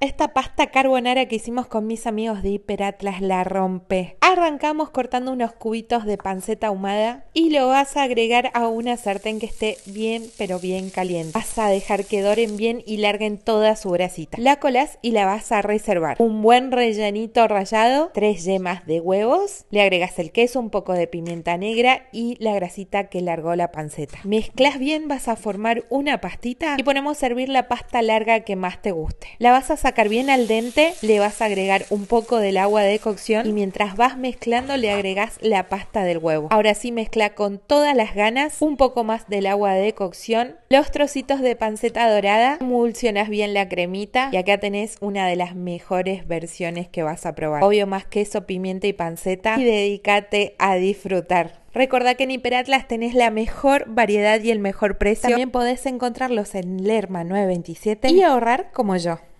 esta pasta carbonara que hicimos con mis amigos de Hiperatlas la rompe. Arrancamos cortando unos cubitos de panceta ahumada y lo vas a agregar a una sartén que esté bien pero bien caliente. Vas a dejar que doren bien y larguen toda su grasita. La colas y la vas a reservar. Un buen rellenito rallado, tres yemas de huevos, le agregas el queso, un poco de pimienta negra y la grasita que largó la panceta. Mezclas bien, vas a formar una pastita y ponemos a servir la pasta larga que más te guste. La vas vas a sacar bien al dente, le vas a agregar un poco del agua de cocción y mientras vas mezclando le agregas la pasta del huevo. Ahora sí mezcla con todas las ganas un poco más del agua de cocción, los trocitos de panceta dorada, emulsionas bien la cremita y acá tenés una de las mejores versiones que vas a probar. Obvio más queso, pimienta y panceta y dedícate a disfrutar. Recordá que en Hiperatlas tenés la mejor variedad y el mejor precio. También podés encontrarlos en Lerma 927 y ahorrar como yo.